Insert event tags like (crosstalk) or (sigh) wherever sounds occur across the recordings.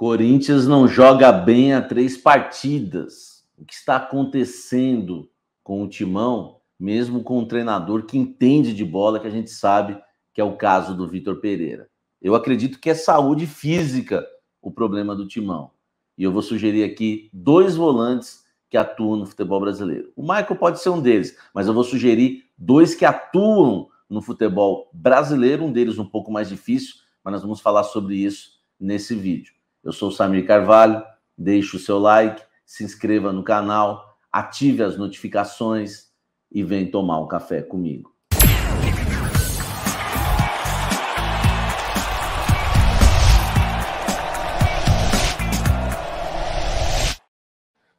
Corinthians não joga bem há três partidas. O que está acontecendo com o Timão, mesmo com um treinador que entende de bola, que a gente sabe que é o caso do Vitor Pereira? Eu acredito que é saúde física o problema do Timão. E eu vou sugerir aqui dois volantes que atuam no futebol brasileiro. O Michael pode ser um deles, mas eu vou sugerir dois que atuam no futebol brasileiro, um deles um pouco mais difícil, mas nós vamos falar sobre isso nesse vídeo. Eu sou Samir Carvalho, deixe o seu like, se inscreva no canal, ative as notificações e vem tomar um café comigo.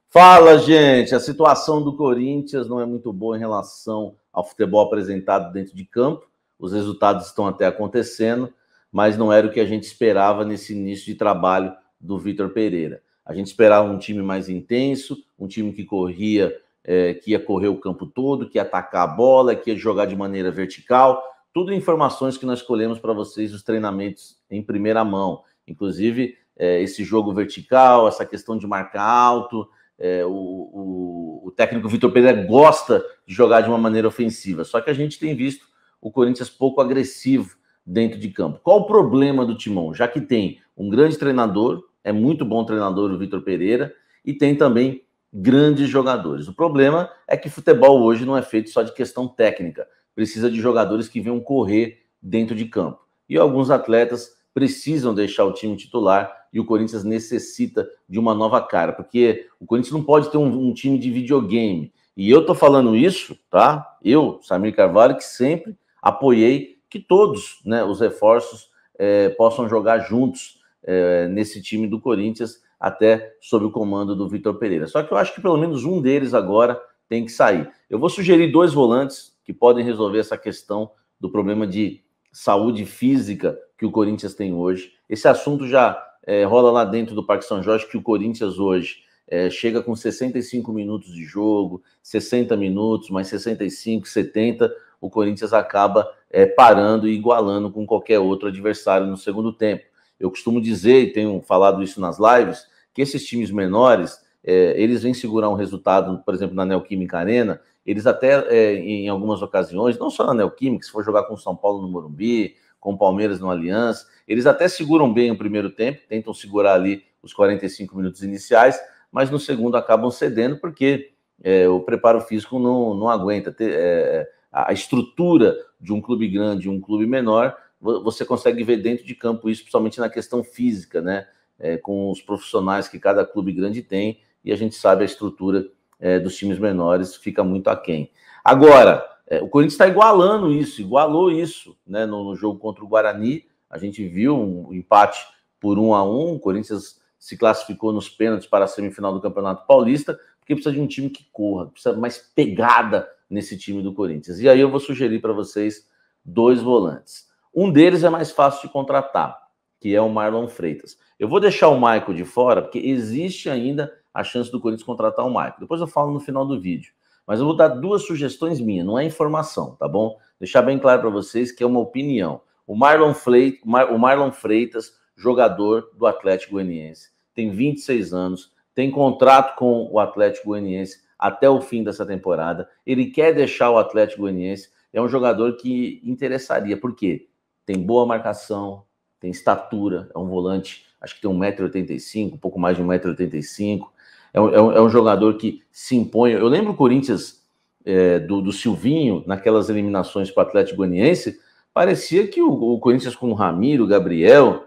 Fala, gente! A situação do Corinthians não é muito boa em relação ao futebol apresentado dentro de campo. Os resultados estão até acontecendo, mas não era o que a gente esperava nesse início de trabalho do Vitor Pereira. A gente esperava um time mais intenso, um time que corria, é, que ia correr o campo todo, que ia atacar a bola, que ia jogar de maneira vertical. Tudo informações que nós colhemos para vocês os treinamentos em primeira mão. Inclusive, é, esse jogo vertical, essa questão de marcar alto. É, o, o, o técnico Vitor Pereira gosta de jogar de uma maneira ofensiva. Só que a gente tem visto o Corinthians pouco agressivo dentro de campo. Qual o problema do Timão? Já que tem um grande treinador, é muito bom treinador o Vitor Pereira, e tem também grandes jogadores. O problema é que futebol hoje não é feito só de questão técnica, precisa de jogadores que venham correr dentro de campo. E alguns atletas precisam deixar o time titular e o Corinthians necessita de uma nova cara, porque o Corinthians não pode ter um, um time de videogame. E eu tô falando isso, tá? Eu, Samir Carvalho, que sempre apoiei que todos né, os reforços é, possam jogar juntos é, nesse time do Corinthians, até sob o comando do Vitor Pereira. Só que eu acho que pelo menos um deles agora tem que sair. Eu vou sugerir dois volantes que podem resolver essa questão do problema de saúde física que o Corinthians tem hoje. Esse assunto já é, rola lá dentro do Parque São Jorge, que o Corinthians hoje é, chega com 65 minutos de jogo, 60 minutos, mais 65, 70, o Corinthians acaba é, parando e igualando com qualquer outro adversário no segundo tempo. Eu costumo dizer, e tenho falado isso nas lives, que esses times menores, é, eles vêm segurar um resultado, por exemplo, na Neoquímica Arena, eles até, é, em algumas ocasiões, não só na Neoquímica, se for jogar com o São Paulo no Morumbi, com o Palmeiras no Aliança, eles até seguram bem o primeiro tempo, tentam segurar ali os 45 minutos iniciais, mas no segundo acabam cedendo porque é, o preparo físico não, não aguenta. Ter, é, a estrutura de um clube grande e um clube menor, você consegue ver dentro de campo isso, principalmente na questão física, né? É, com os profissionais que cada clube grande tem, e a gente sabe a estrutura é, dos times menores fica muito aquém. Agora, é, o Corinthians está igualando isso, igualou isso né, no, no, jogo contra o Guarani. A gente viu um empate por um a um. O Corinthians se classificou nos pênaltis para a semifinal do Campeonato Paulista, porque precisa de um time que corra, precisa mais pegada nesse time do Corinthians. E aí eu vou sugerir para vocês dois volantes. Um deles é mais fácil de contratar, que é o Marlon Freitas. Eu vou deixar o Maico de fora, porque existe ainda a chance do Corinthians contratar o Maico. Depois eu falo no final do vídeo. Mas eu vou dar duas sugestões minhas, não é informação, tá bom? Deixar bem claro para vocês que é uma opinião. O Marlon, Freitas, o Marlon Freitas, jogador do Atlético Goianiense, tem 26 anos, tem contrato com o Atlético Goianiense até o fim dessa temporada. Ele quer deixar o Atlético Goianiense. É um jogador que interessaria, porque tem boa marcação, tem estatura, é um volante, acho que tem 1,85m, um pouco mais de 1,85m. É um, é, um, é um jogador que se impõe. Eu lembro o Corinthians é, do, do, Silvinho, naquelas eliminações para o Atlético Goianiense, parecia que o, o Corinthians com o Ramiro, o Gabriel,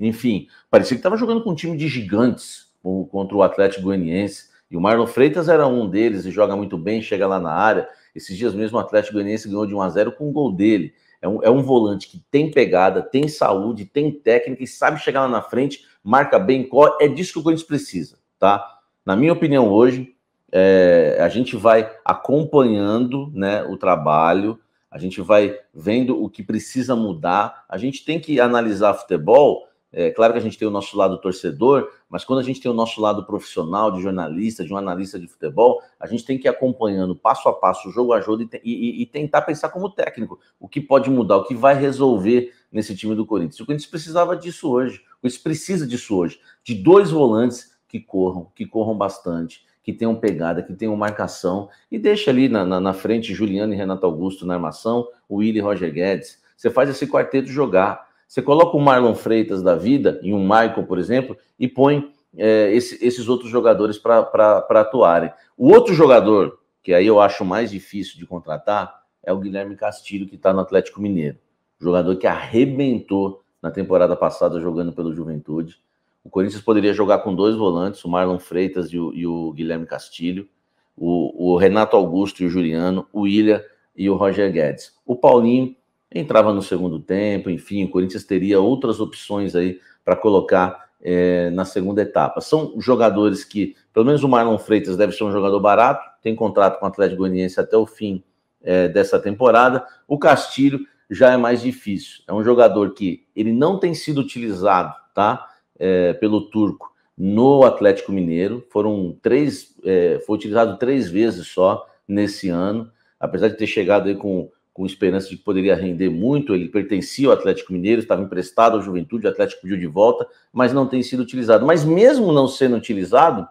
enfim, parecia que estava jogando com um time de gigantes contra o Atlético Goianiense. E o Marlon Freitas era um deles e joga muito bem, chega lá na área. Esses dias mesmo o Atlético Goianiense ganhou de 1 a 0 com um gol dele. É um, é um volante que tem pegada, tem saúde, tem técnica e sabe chegar lá na frente, marca bem, corre. É disso que o Corinthians precisa, tá? Na minha opinião, hoje, é, a gente vai acompanhando né, o trabalho, a gente vai vendo o que precisa mudar. A gente tem que analisar futebol é claro que a gente tem o nosso lado torcedor, mas quando a gente tem o nosso lado profissional, de jornalista, de um analista de futebol, a gente tem que ir acompanhando passo a passo, jogo a jogo, e, e, e tentar pensar como técnico o que pode mudar, o que vai resolver nesse time do Corinthians. O Corinthians precisava disso hoje, o Corinthians precisa disso hoje, de dois volantes que corram, que corram bastante, que tenham pegada, que tenham marcação, e deixa ali na, na, na frente Juliano e Renato Augusto na armação, o Willi e Roger Guedes. Você faz esse quarteto jogar você coloca o Marlon Freitas da vida e um Michael, por exemplo, e põe é, esse, esses outros jogadores para atuarem. O outro jogador, que aí eu acho mais difícil de contratar, é o Guilherme Castilho, que está no Atlético Mineiro. Jogador que arrebentou na temporada passada jogando pelo Juventude. O Corinthians poderia jogar com dois volantes, o Marlon Freitas e o, e o Guilherme Castilho, o, o, Renato Augusto e o Juliano, o William e o Roger Guedes. O Paulinho entrava no segundo tempo, enfim, o Corinthians teria outras opções aí para colocar é, na segunda etapa. São jogadores que, pelo menos o Marlon Freitas deve ser um jogador barato, tem contrato com o Atlético Goianiense até o fim é, dessa temporada. O Castilho já é mais difícil. É um jogador que ele não tem sido utilizado, tá? É, pelo turco no Atlético Mineiro. Foram três, é, foi utilizado três vezes só nesse ano, apesar de ter chegado aí com com esperança de que poderia render muito. Ele pertencia ao Atlético Mineiro, estava emprestado ao Juventude, o Atlético pediu de volta, mas não tem sido utilizado. Mas mesmo não sendo utilizado,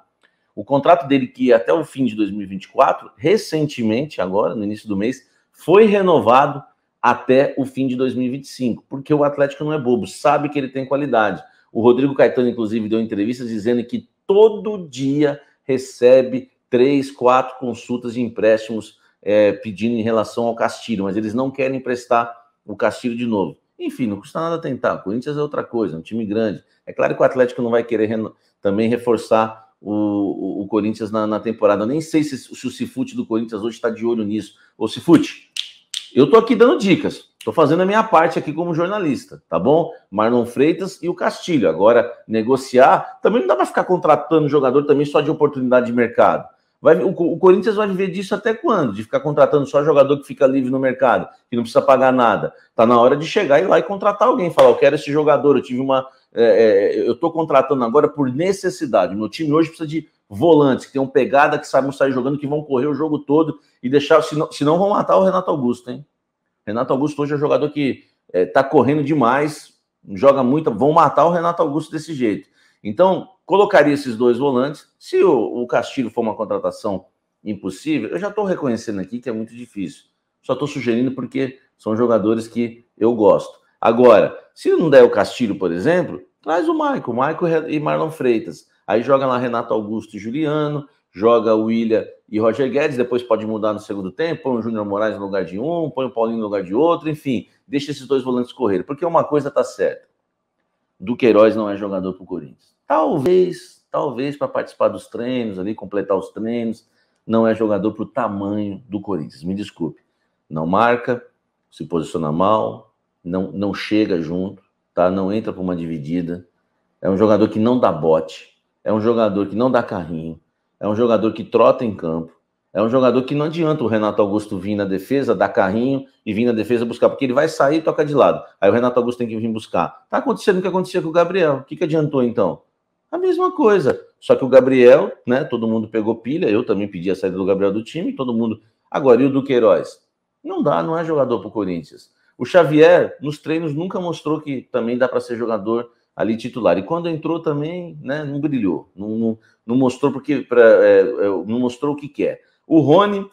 o contrato dele, que ia até o fim de 2024, recentemente, agora, no início do mês, foi renovado até o fim de 2025, porque o Atlético não é bobo, sabe que ele tem qualidade. O Rodrigo Caetano, inclusive, deu entrevistas dizendo que todo dia recebe três, quatro consultas de empréstimos é, pedindo em relação ao Castilho, mas eles não querem emprestar o Castilho de novo. Enfim, não custa nada tentar. O Corinthians é outra coisa, é um time grande. É claro que o Atlético não vai querer reno... também reforçar o, o, o Corinthians na, na, temporada. Eu nem sei se, se o Cifute do Corinthians hoje está de olho nisso. Ô Cifute, eu estou aqui dando dicas. estou fazendo a minha parte aqui como jornalista, tá bom? Marlon Freitas e o Castilho. Agora, negociar, também não dá para ficar contratando jogador também só de oportunidade de mercado. Vai, o, o, Corinthians vai viver disso até quando? De ficar contratando só jogador que fica livre no mercado, que não precisa pagar nada. Tá na hora de chegar e lá e contratar alguém, falar, eu quero esse jogador, eu tive uma. É, é, eu estou contratando agora por necessidade. Meu time hoje precisa de volantes que tenham pegada, que saibam sair jogando, que vão correr o jogo todo e deixar. Senão, senão vão matar o Renato Augusto, hein? Renato Augusto hoje é um jogador que está é, tá correndo demais, joga muito, vão matar o Renato Augusto desse jeito. Então, colocaria esses dois volantes. Se o, o Castilho for uma contratação impossível, eu já estou reconhecendo aqui que é muito difícil. Só estou sugerindo porque são jogadores que eu gosto. Agora, se não der o Castilho, por exemplo, traz o Maico, Maico e Marlon Freitas. Aí joga lá Renato Augusto e Juliano, joga o William e Roger Guedes, depois pode mudar no segundo tempo, põe o Júnior Moraes no lugar de um, põe o Paulinho no lugar de outro, enfim, deixa esses dois volantes correr, porque uma coisa está certa, Duqueiroz não é jogador para o Corinthians. Talvez, talvez para participar dos treinos ali, completar os treinos, não é jogador para o tamanho do Corinthians. Me desculpe. Não marca, se posiciona mal, não, não chega junto, tá? Não entra para uma dividida. É um jogador que não dá bote, é um jogador que não dá carrinho, é um jogador que trota em campo, é um jogador que não adianta o Renato Augusto vir na defesa, dar carrinho e vir na defesa buscar, porque ele vai sair e toca de lado. Aí o Renato Augusto tem que vir buscar. Tá acontecendo o que acontecia com o Gabriel. O que, que adiantou então? A mesma coisa. Só que o Gabriel, né? Todo mundo pegou pilha. Eu também pedi a saída do Gabriel do time. Todo mundo. Agora, e o Duqueiroz? Não dá, não é jogador para o Corinthians. O Xavier, nos treinos, nunca mostrou que também dá para ser jogador ali titular. E quando entrou também, né, não brilhou. Não, não, mostrou porque pra, é, é, não mostrou o que quer. O Rony,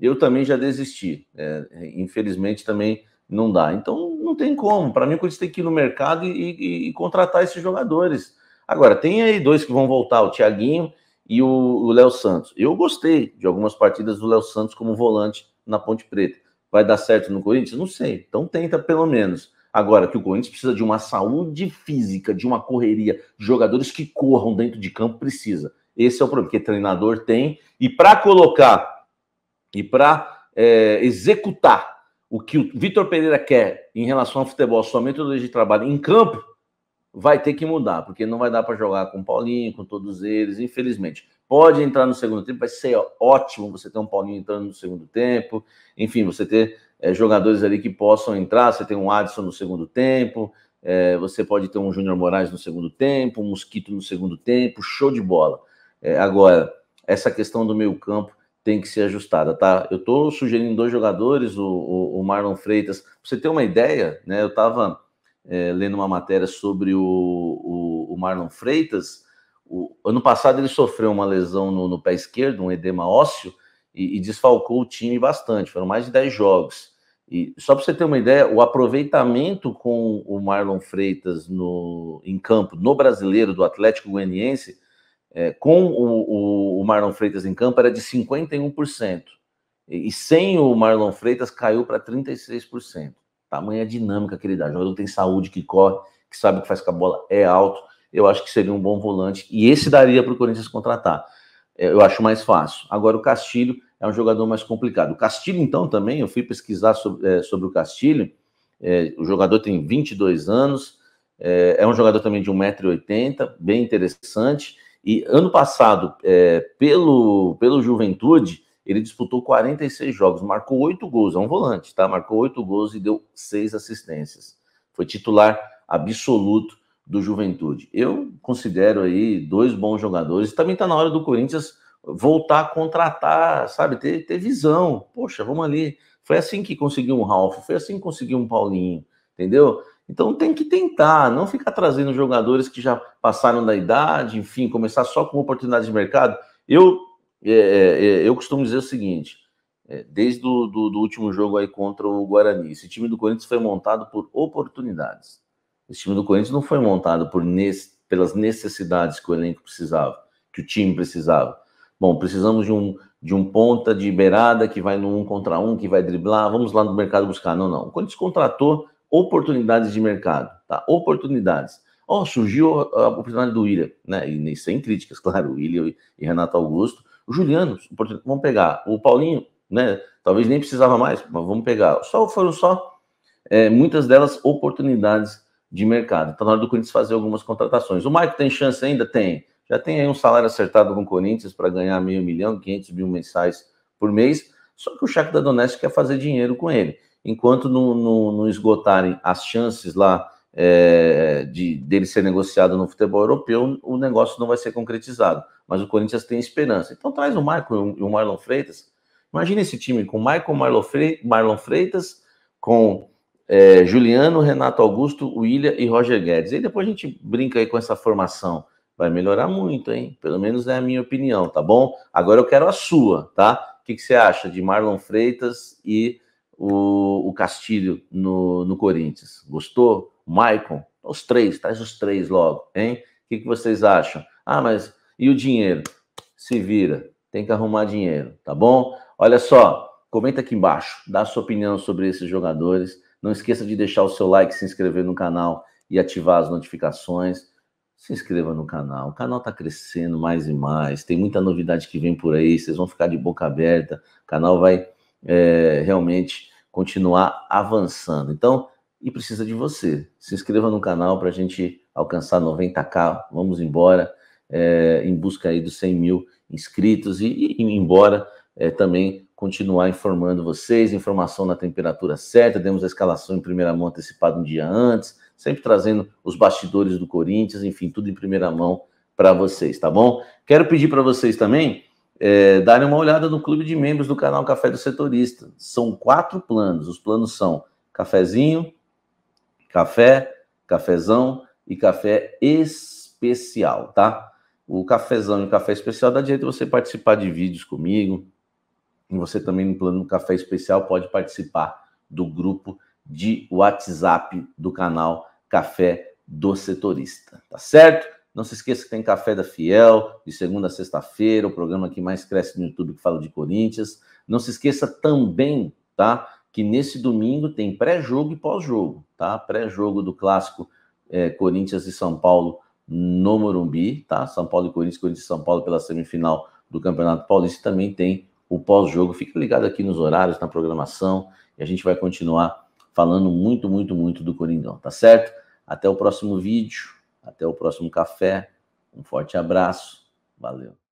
eu também já desisti. É, infelizmente também não dá. Então não tem como. Para mim, o Corinthians tem que ir no mercado e, e, e contratar esses jogadores. Agora, tem aí dois que vão voltar, o Thiaguinho e o Léo Santos. Eu gostei de algumas partidas do Léo Santos como volante na Ponte Preta. Vai dar certo no Corinthians? Não sei. Então tenta pelo menos. Agora, que o Corinthians precisa de uma saúde física, de uma correria, de jogadores que corram dentro de campo, precisa. Esse é o problema, que treinador tem. E para colocar e para é, executar o que o Vitor Pereira quer em relação ao futebol, somente o de trabalho em campo, vai ter que mudar, porque não vai dar para jogar com o Paulinho, com todos eles, infelizmente. Pode entrar no segundo tempo, vai ser ótimo você ter um Paulinho entrando no segundo tempo, enfim, você ter é, jogadores ali que possam entrar, você tem um Adson no segundo tempo, é, você pode ter um Júnior Moraes no segundo tempo, um Mosquito no segundo tempo, show de bola. É, agora, essa questão do meio campo tem que ser ajustada, tá? Eu estou sugerindo dois jogadores, o, o, o Marlon Freitas, pra você ter uma ideia, né? Eu estava é, lendo uma matéria sobre o, o, o Marlon Freitas. O, ano passado ele sofreu uma lesão no, no pé esquerdo, um edema ósseo, e, e, desfalcou o time bastante. Foram mais de 10 jogos. E só para você ter uma ideia, o aproveitamento com o Marlon Freitas no, em campo no brasileiro do Atlético Goianiense, é, com o, o, o Marlon Freitas em campo, era de 51%. E, e sem o Marlon Freitas caiu para 36%. Tamanha dinâmica que ele dá. O jogador tem saúde, que corre, que sabe o que faz com a bola, é alto. Eu acho que seria um bom volante. E esse daria para o Corinthians contratar. É, eu acho mais fácil. Agora, o Castilho é um jogador mais complicado. O Castilho, então, também, eu fui pesquisar sobre, é, sobre o Castilho. É, o jogador tem 22 anos, é, é um jogador também de 1,80m, bem interessante. E ano passado, é, pelo, pelo Juventude, ele disputou 46 jogos, marcou oito gols, é um volante, tá? Marcou oito gols e deu seis assistências. Foi titular absoluto do Juventude. Eu considero aí dois bons jogadores. Também está na hora do Corinthians voltar a contratar, sabe? Ter, ter visão. Poxa, vamos ali. Foi assim que conseguiu um Ralf, foi assim que conseguiu um Paulinho, entendeu? Então tem que tentar, não ficar trazendo jogadores que já passaram da idade, enfim, começar só com oportunidades de mercado. Eu é, é, é, eu costumo dizer o seguinte: é, desde do, do, do, último jogo aí contra o Guarani, esse time do Corinthians foi montado por oportunidades. Esse time do Corinthians não foi montado por nesse, pelas necessidades que o elenco precisava, que o time precisava. Bom, precisamos de um, de um ponta de beirada que vai no um contra um, que vai driblar, vamos lá no mercado buscar. Não, não. O Corinthians contratou oportunidades de mercado, tá? Oportunidades. Ó, oh, surgiu a oportunidade do William, né? E sem críticas, (laughs) claro, o William e Renato Augusto o Juliano, vamos pegar. O Paulinho, né? Talvez nem precisava mais, mas vamos pegar. Só foram só é, muitas delas oportunidades de mercado. Está na hora do Corinthians fazer algumas contratações. O Maicon tem chance ainda? Tem. Já tem aí um salário acertado com o Corinthians para ganhar meio milhão, 500 mil mensais por mês. Só que o da Donetsk quer fazer dinheiro com ele. Enquanto não, não, não esgotarem as chances lá é, de, dele ser negociado no futebol europeu, o negócio não vai ser concretizado mas o Corinthians tem esperança. Então traz o Michael e o Marlon Freitas. Imagina esse time com Michael, Marlon, Marlon Freitas, com é, Juliano, Renato Augusto, William e Roger Guedes. E depois a gente brinca aí com essa formação. Vai melhorar muito, hein? Pelo menos é a minha opinião, tá bom? Agora eu quero a sua, tá? O que, que você acha de Marlon Freitas e o, o Castilho no, no Corinthians? Gostou? Maicon? Os três, traz os três logo, hein? O que, que vocês acham? Ah, mas e o dinheiro? Se vira, tem que arrumar dinheiro, tá bom? Olha só, comenta aqui embaixo, dá a sua opinião sobre esses jogadores. Não esqueça de deixar o seu like, se inscrever no canal e ativar as notificações. Se inscreva no canal, o canal está crescendo mais e mais, tem muita novidade que vem por aí, vocês vão ficar de boca aberta, o canal vai é, realmente continuar avançando. Então, e precisa de você. Se inscreva no canal para a gente alcançar 90k. Vamos embora é, em busca aí dos 100 mil inscritos e, e embora é, também continuar informando vocês, informação na temperatura certa, demos a escalação em primeira mão antecipada um dia antes, sempre trazendo os bastidores do Corinthians, enfim, tudo em primeira mão para vocês, tá bom? Quero pedir para vocês também é, darem uma olhada no clube de membros do canal Café do Setorista. São quatro planos, os planos são cafezinho, café, cafezão e café especial, tá? o cafezão e o café especial dá direito a você participar de vídeos comigo. E você também, no plano do café especial, pode participar do grupo de WhatsApp do canal Café do Setorista, tá certo? Não se esqueça que tem Café da Fiel, de segunda a sexta-feira, o programa que mais cresce no YouTube que fala de Corinthians. Não se esqueça também, tá? Que nesse domingo tem pré-jogo e pós-jogo, tá? Pré-jogo do clássico é, Corinthians e São Paulo no Morumbi, tá? São Paulo e Corinthians, Corinthians e São Paulo pela semifinal do Campeonato Paulista também tem o pós-jogo. Fica ligado aqui nos horários, na programação, e a gente vai continuar falando muito, muito, muito do Coringão, tá certo? Até o próximo vídeo, até o próximo café. Um forte abraço. Valeu.